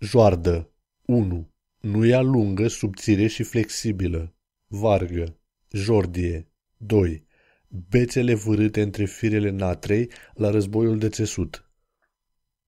Joardă 1. Nuia lungă, subțire și flexibilă. Vargă. Jordie 2. Bețele vârâte între firele natrei la războiul de țesut.